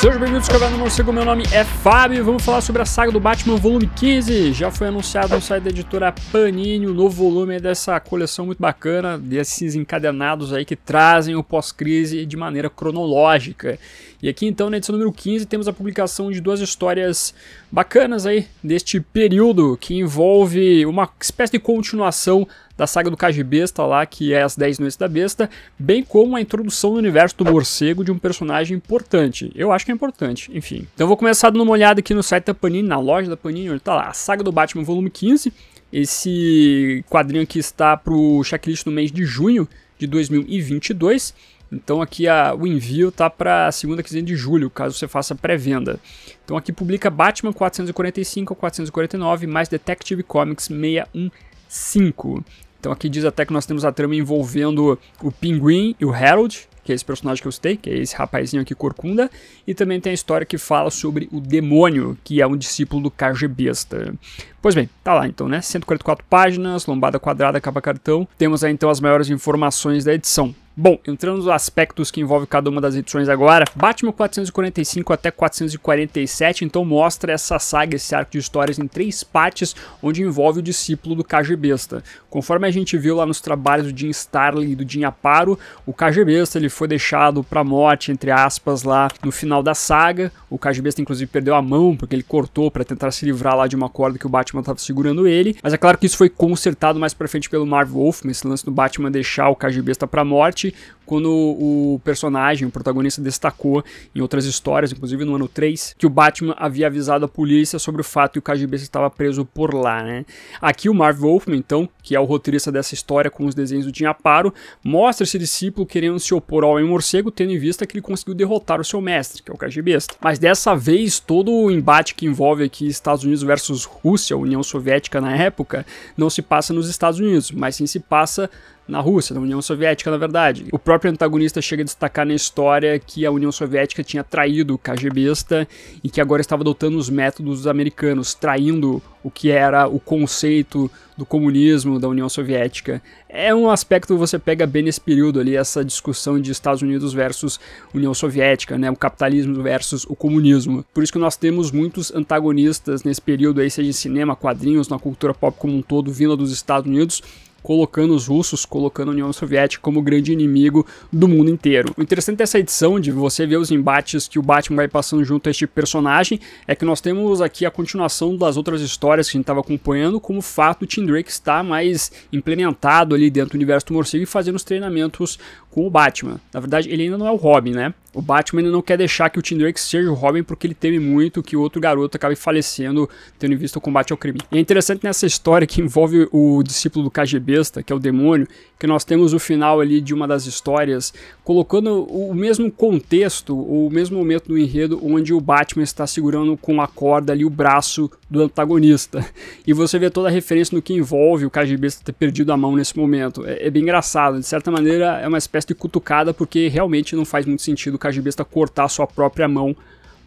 Sejam bem-vindos ao Caverna do Morcego, meu nome é Fábio e vamos falar sobre a saga do Batman volume 15. Já foi anunciado no site da editora Panini, o novo volume dessa coleção muito bacana, desses encadenados aí que trazem o pós-crise de maneira cronológica. E aqui então, na edição número 15, temos a publicação de duas histórias bacanas aí deste período que envolve uma espécie de continuação da saga do Cage Besta lá, que é As 10 Noites da Besta, bem como a introdução no universo do morcego de um personagem importante. Eu acho que é importante, enfim. Então vou começar dando uma olhada aqui no site da Panini, na loja da Panini, onde tá lá, a saga do Batman volume 15. Esse quadrinho aqui está pro checklist no mês de junho de 2022. Então aqui a, o envio tá para segunda quinzena de julho, caso você faça pré-venda. Então aqui publica Batman 445 a 449 mais Detective Comics 616. 5. Então aqui diz até que nós temos a trama envolvendo o Pinguim e o Harold, que é esse personagem que eu citei, que é esse rapazinho aqui corcunda, e também tem a história que fala sobre o demônio, que é um discípulo do Besta. Pois bem, tá lá então, né? 144 páginas, lombada quadrada, capa cartão. Temos aí então as maiores informações da edição. Bom, entrando nos aspectos que envolvem cada uma das edições agora, Batman 445 até 447 então mostra essa saga, esse arco de histórias em três partes, onde envolve o discípulo do KGBista. Conforme a gente viu lá nos trabalhos do Jim Starling e do Jim Aparo, o KGBista ele foi deixado pra morte, entre aspas, lá no final da saga. O KGBista inclusive perdeu a mão porque ele cortou para tentar se livrar lá de uma corda que o Batman estava segurando ele. Mas é claro que isso foi consertado mais pra frente pelo Marv Wolfman, esse lance do Batman deixar o KGBista pra morte. podcast quando o personagem, o protagonista, destacou em outras histórias, inclusive no ano 3, que o Batman havia avisado a polícia sobre o fato que o KGB estava preso por lá, né? Aqui o Marv Wolfman, então, que é o roteirista dessa história com os desenhos do Tinha Aparo, mostra esse discípulo querendo se opor ao Homem Morcego, tendo em vista que ele conseguiu derrotar o seu mestre, que é o KGB. Mas dessa vez, todo o embate que envolve aqui Estados Unidos versus Rússia, União Soviética na época, não se passa nos Estados Unidos, mas sim se passa na Rússia, na União Soviética, na verdade. O próprio antagonista chega a destacar na história que a União Soviética tinha traído o KGBista e que agora estava adotando os métodos dos americanos, traindo o que era o conceito do comunismo da União Soviética. É um aspecto que você pega bem nesse período ali, essa discussão de Estados Unidos versus União Soviética, né? o capitalismo versus o comunismo. Por isso que nós temos muitos antagonistas nesse período aí, seja em cinema, quadrinhos, na cultura pop como um todo, vindo dos Estados Unidos, colocando os russos, colocando a União Soviética como grande inimigo do mundo inteiro. O interessante dessa edição, de você ver os embates que o Batman vai passando junto a este personagem, é que nós temos aqui a continuação das outras histórias que a gente estava acompanhando, como o fato do Tim Drake estar mais implementado ali dentro do universo do morcego e fazendo os treinamentos com o Batman. Na verdade, ele ainda não é o Robin, né? O Batman ainda não quer deixar que o Tim Drake seja o Robin porque ele teme muito que outro garoto acabe falecendo, tendo em vista o combate ao crime. E é interessante nessa história que envolve o discípulo do KGB, besta, que é o demônio, que nós temos o final ali de uma das histórias, colocando o mesmo contexto, o mesmo momento do enredo onde o Batman está segurando com a corda ali o braço do antagonista. E você vê toda a referência no que envolve o KGB ter perdido a mão nesse momento. É, é bem engraçado, de certa maneira é uma espécie de cutucada, porque realmente não faz muito sentido o KGB cortar a sua própria mão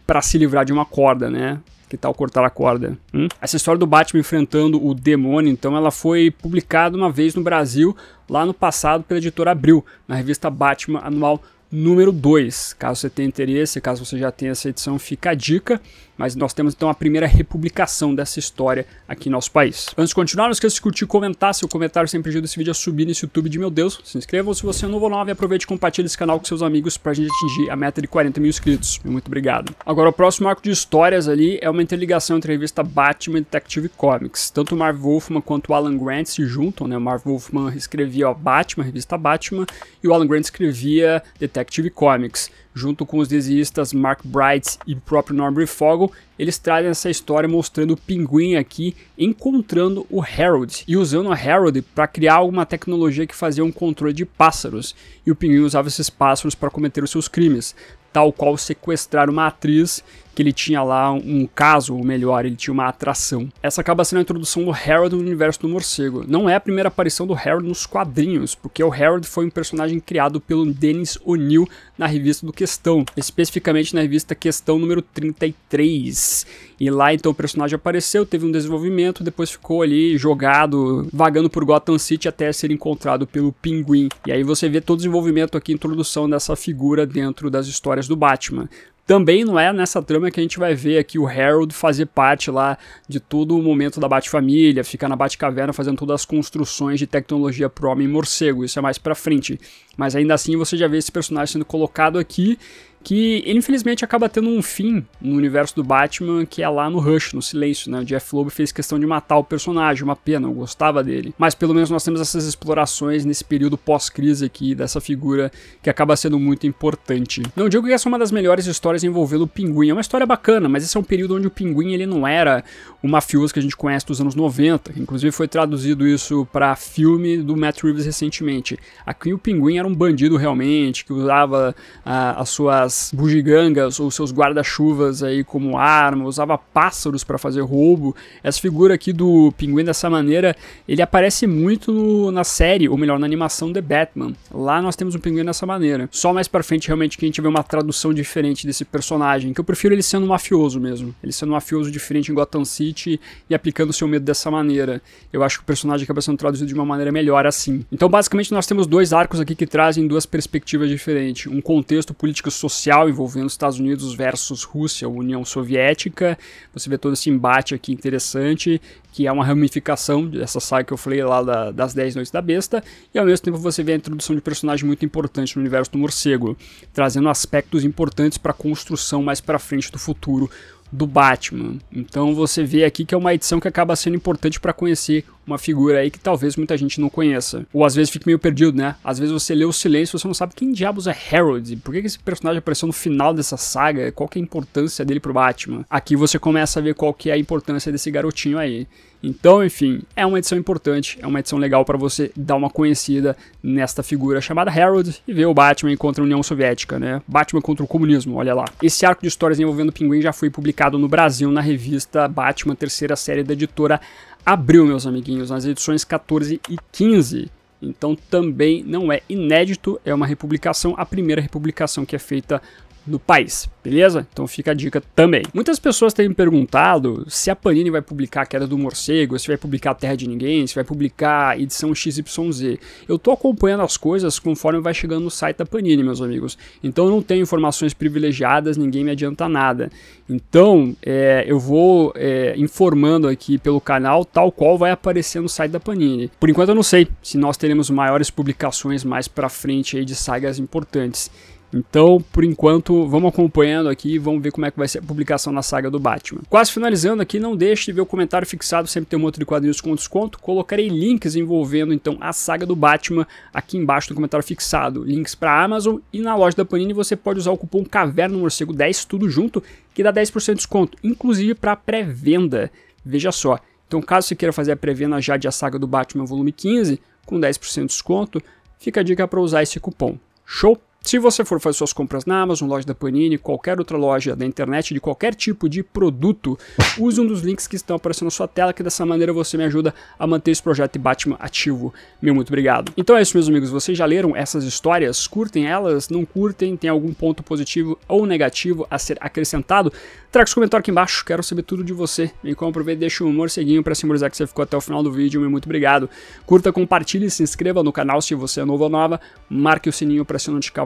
para se livrar de uma corda, né? Que tal cortar a corda? Hum? Essa história do Batman enfrentando o demônio, então, ela foi publicada uma vez no Brasil, lá no passado, pela editora Abril, na revista Batman Anual número 2. Caso você tenha interesse, caso você já tenha essa edição, fica a dica mas nós temos então a primeira republicação dessa história aqui em nosso país. Antes de continuar, não esqueça de curtir e comentar, seu comentário sempre ajuda esse vídeo a subir nesse YouTube de meu Deus. Se inscreva, se você é novo ou nova, aproveite e compartilhe esse canal com seus amigos pra gente atingir a meta de 40 mil inscritos. Muito obrigado. Agora, o próximo arco de histórias ali é uma interligação entre a revista Batman e Detective Comics. Tanto o Marv Wolfman quanto o Alan Grant se juntam, né? O Marv Wolfman escrevia Batman, a revista Batman, e o Alan Grant escrevia Detective Comics junto com os desenhistas Mark Bright e o próprio Norbert Fogel, eles trazem essa história mostrando o pinguim aqui encontrando o Harold e usando o Harold para criar alguma tecnologia que fazia um controle de pássaros. E o pinguim usava esses pássaros para cometer os seus crimes, tal qual sequestrar uma atriz que ele tinha lá um caso, ou melhor, ele tinha uma atração. Essa acaba sendo a introdução do Harold no universo do morcego. Não é a primeira aparição do Harold nos quadrinhos, porque o Harold foi um personagem criado pelo Dennis O'Neill na revista do Questão, especificamente na revista Questão número 33. E lá então o personagem apareceu, teve um desenvolvimento, depois ficou ali jogado, vagando por Gotham City até ser encontrado pelo Pinguim. E aí você vê todo o desenvolvimento aqui, introdução dessa figura dentro das histórias do Batman. Também não é nessa trama que a gente vai ver aqui o Harold fazer parte lá de todo o momento da Bat-Família, ficar na Bat-Caverna fazendo todas as construções de tecnologia pro Homem-Morcego, isso é mais pra frente. Mas ainda assim você já vê esse personagem sendo colocado aqui que ele infelizmente acaba tendo um fim no universo do Batman, que é lá no Rush, no Silêncio, né? O Jeff Loeb fez questão de matar o personagem, uma pena, eu gostava dele. Mas pelo menos nós temos essas explorações nesse período pós-crise aqui dessa figura que acaba sendo muito importante. Não digo que essa é uma das melhores histórias envolvendo o Pinguim, é uma história bacana, mas esse é um período onde o Pinguim ele não era o mafioso que a gente conhece dos anos 90, inclusive foi traduzido isso para filme do Matt Reeves recentemente. Aqui o Pinguim era um bandido realmente, que usava a, a sua suas bugigangas ou seus guarda-chuvas aí como arma, usava pássaros para fazer roubo. Essa figura aqui do pinguim dessa maneira, ele aparece muito no, na série, ou melhor, na animação The Batman. Lá nós temos um pinguim dessa maneira. Só mais para frente realmente que a gente vê uma tradução diferente desse personagem, que eu prefiro ele sendo um mafioso mesmo. Ele sendo um mafioso diferente em Gotham City e aplicando seu medo dessa maneira. Eu acho que o personagem acaba sendo traduzido de uma maneira melhor assim. Então, basicamente nós temos dois arcos aqui que trazem duas perspectivas diferentes, um contexto político social social envolvendo Estados Unidos versus Rússia, União Soviética. Você vê todo esse embate aqui interessante, que é uma ramificação dessa saga que eu falei lá da, das 10 Noites da Besta, e ao mesmo tempo você vê a introdução de personagem muito importante no universo do morcego, trazendo aspectos importantes para a construção mais para frente do futuro do Batman. Então você vê aqui que é uma edição que acaba sendo importante para conhecer uma figura aí que talvez muita gente não conheça. Ou às vezes fica meio perdido, né? Às vezes você lê o silêncio e você não sabe quem diabos é Harold, por que esse personagem apareceu no final dessa saga, qual que é a importância dele pro Batman. Aqui você começa a ver qual que é a importância desse garotinho aí. Então, enfim, é uma edição importante, é uma edição legal para você dar uma conhecida nesta figura chamada Harold e ver o Batman contra a União Soviética, né? Batman contra o comunismo, olha lá. Esse arco de histórias envolvendo o Pinguim já foi publicado no Brasil na revista Batman, terceira série da editora abril, meus amiguinhos, nas edições 14 e 15. Então também não é inédito, é uma republicação, a primeira republicação que é feita do país, beleza? Então fica a dica também. Muitas pessoas têm me perguntado se a Panini vai publicar a Queda do Morcego, se vai publicar a Terra de Ninguém, se vai publicar edição XYZ. Eu tô acompanhando as coisas conforme vai chegando no site da Panini, meus amigos. Então eu não tenho informações privilegiadas, ninguém me adianta nada. Então é, eu vou é, informando aqui pelo canal tal qual vai aparecer no site da Panini. Por enquanto eu não sei se nós teremos maiores publicações mais para frente aí de sagas importantes. Então, por enquanto, vamos acompanhando aqui e vamos ver como é que vai ser a publicação na saga do Batman. Quase finalizando aqui, não deixe de ver o comentário fixado, sempre tem um outro de quadrinhos com desconto. Colocarei links envolvendo então a saga do Batman aqui embaixo no comentário fixado. Links para Amazon e na loja da Panini você pode usar o cupom Caverna Morcego 10 tudo junto, que dá 10% de desconto, inclusive para pré-venda. Veja só. Então, caso você queira fazer a pré-venda já de A Saga do Batman volume 15 com 10% de desconto, fica a dica para usar esse cupom. Show? Se você for fazer suas compras na Amazon, loja da Panini, qualquer outra loja da internet, de qualquer tipo de produto, use um dos links que estão aparecendo na sua tela, que dessa maneira você me ajuda a manter esse projeto Batman ativo. Meu muito obrigado. Então é isso, meus amigos. Vocês já leram essas histórias? Curtem elas? Não curtem? Tem algum ponto positivo ou negativo a ser acrescentado? Traga os comentários aqui embaixo. Quero saber tudo de você. Me comprove e deixa um morceguinho para simbolizar que você ficou até o final do vídeo. Meu muito obrigado. Curta, compartilhe, se inscreva no canal se você é novo ou nova. Marque o sininho para se notificar